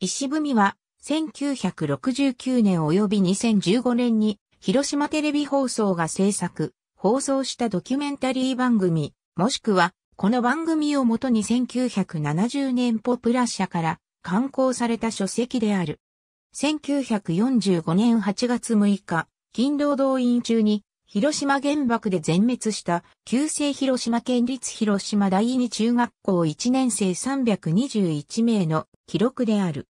石文は1969年及び2015年に広島テレビ放送が制作、放送したドキュメンタリー番組、もしくはこの番組をもとに1970年ポプラ社から刊行された書籍である。1945年8月6日、勤労動員中に広島原爆で全滅した旧制広島県立広島第二中学校1年生321名の記録である。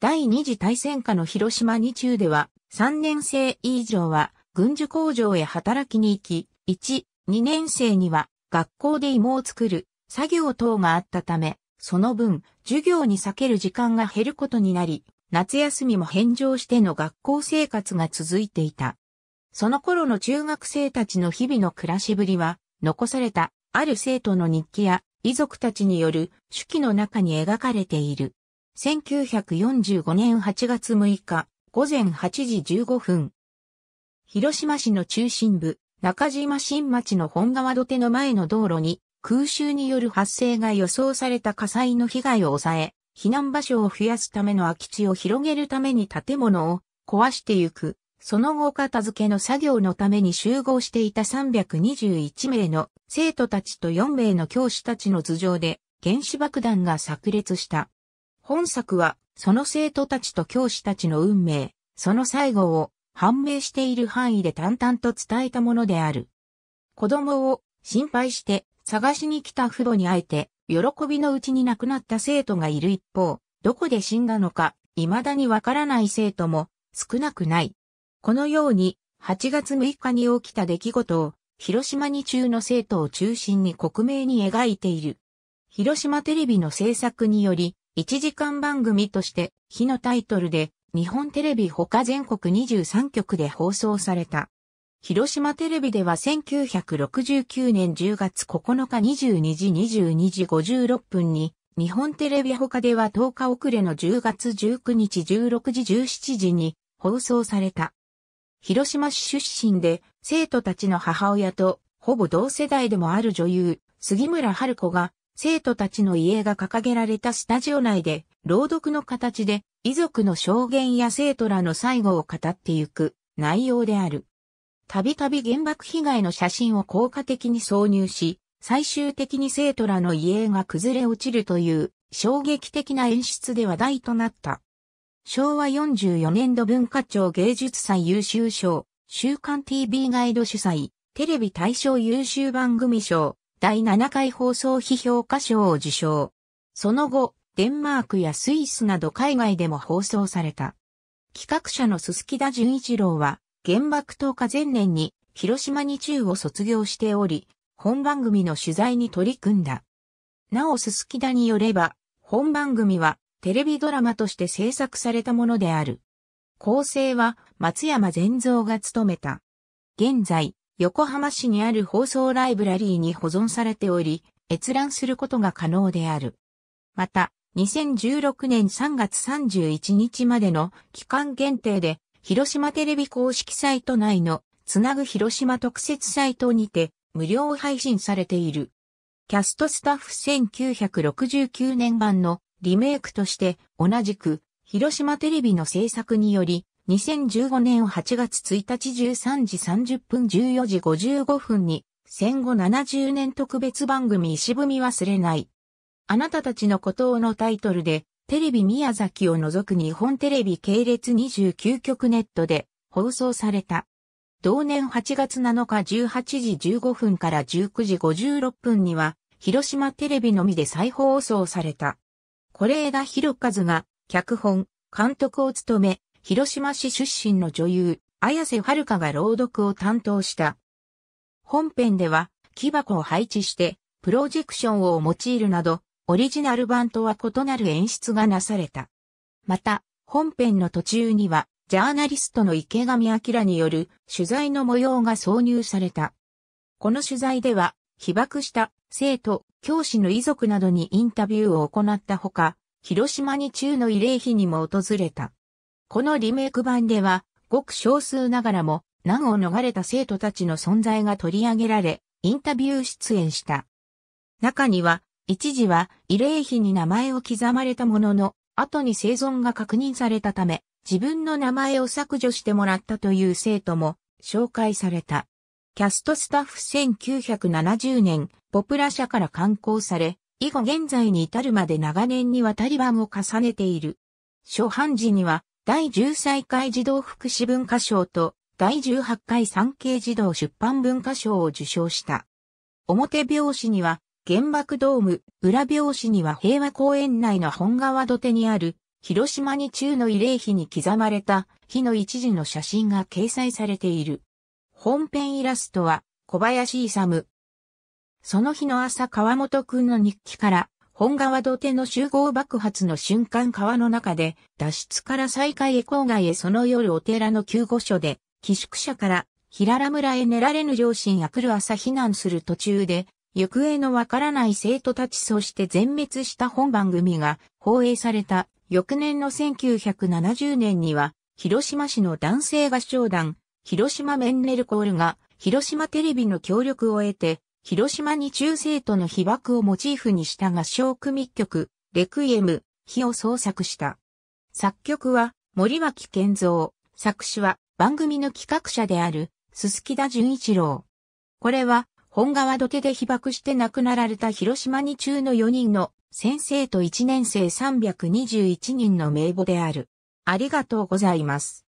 第二次大戦下の広島二中では、3年生以上は軍需工場へ働きに行き、1、2年生には学校で芋を作る作業等があったため、その分、授業に避ける時間が減ることになり、夏休みも返上しての学校生活が続いていた。その頃の中学生たちの日々の暮らしぶりは、残されたある生徒の日記や遺族たちによる手記の中に描かれている。1945年8月6日、午前8時15分。広島市の中心部、中島新町の本川土手の前の道路に、空襲による発生が予想された火災の被害を抑え、避難場所を増やすための空き地を広げるために建物を壊してゆく。その後片付けの作業のために集合していた321名の生徒たちと4名の教師たちの頭上で原子爆弾が炸裂した。本作は、その生徒たちと教師たちの運命、その最後を判明している範囲で淡々と伝えたものである。子供を心配して探しに来た父母に会えて、喜びのうちに亡くなった生徒がいる一方、どこで死んだのか、未だにわからない生徒も少なくない。このように、8月6日に起きた出来事を、広島に中の生徒を中心に克明に描いている。広島テレビの制作により、1時間番組として、日のタイトルで、日本テレビ他全国23局で放送された。広島テレビでは1969年10月9日22時22時56分に、日本テレビ他では10日遅れの10月19日16時17時に放送された。広島市出身で生徒たちの母親とほぼ同世代でもある女優、杉村春子が生徒たちの遺影が掲げられたスタジオ内で、朗読の形で、遺族の証言や生徒らの最後を語ってゆく内容である。たびたび原爆被害の写真を効果的に挿入し、最終的に生徒らの遺影が崩れ落ちるという衝撃的な演出で話題となった。昭和44年度文化庁芸術祭優秀賞、週刊 TV ガイド主催、テレビ大賞優秀番組賞、第7回放送費評価賞を受賞。その後、デンマークやスイスなど海外でも放送された。企画者の鈴木田純一郎は、原爆投下前年に広島に中を卒業しており、本番組の取材に取り組んだ。なお鈴木田によれば、本番組はテレビドラマとして制作されたものである。構成は松山善造が務めた。現在、横浜市にある放送ライブラリーに保存されており、閲覧することが可能である。また、2016年3月31日までの期間限定で、広島テレビ公式サイト内のつなぐ広島特設サイトにて無料配信されている。キャストスタッフ1969年版のリメイクとして同じく広島テレビの制作により2015年8月1日13時30分14時55分に、戦後70年特別番組石踏み忘れない。あなたたちのことをのタイトルで、テレビ宮崎を除く日本テレビ系列29局ネットで放送された。同年8月7日18時15分から19時56分には、広島テレビのみで再放送された。是枝裕和が脚本、監督を務め、広島市出身の女優、綾瀬はるかが朗読を担当した。本編では、木箱を配置して、プロジェクションを用いるなど、オリジナル版とは異なる演出がなされた。また、本編の途中には、ジャーナリストの池上彰による取材の模様が挿入された。この取材では、被爆した生徒、教師の遺族などにインタビューを行ったほか、広島に中の慰霊碑にも訪れた。このリメイク版では、ごく少数ながらも、難を逃れた生徒たちの存在が取り上げられ、インタビュー出演した。中には、一時は慰霊碑に名前を刻まれたものの、後に生存が確認されたため、自分の名前を削除してもらったという生徒も紹介された。キャストスタッフ1970年、ポプラ社から刊行され、以後現在に至るまで長年にわたり版を重ねている。初版時には、第13回児童福祉文化賞と第18回産経児童出版文化賞を受賞した。表表紙には原爆ドーム、裏表紙には平和公園内の本川土手にある広島に中の慰霊碑に刻まれた日の一時の写真が掲載されている。本編イラストは小林勇。その日の朝川本くんの日記から本川土手の集合爆発の瞬間川の中で、脱出から再開へ郊外へその夜お寺の救護所で、寄宿舎から平良村へ寝られぬ両親や来る朝避難する途中で、行方のわからない生徒たちそして全滅した本番組が放映された翌年の1970年には、広島市の男性合唱団、広島メンネルコールが広島テレビの協力を得て、広島に中生徒の被爆をモチーフにした合唱組曲、レクイエム、火を創作した。作曲は森脇健造、作詞は番組の企画者である、鈴木田純一郎。これは、本川土手で被爆して亡くなられた広島に中の4人の先生と1年生321人の名簿である。ありがとうございます。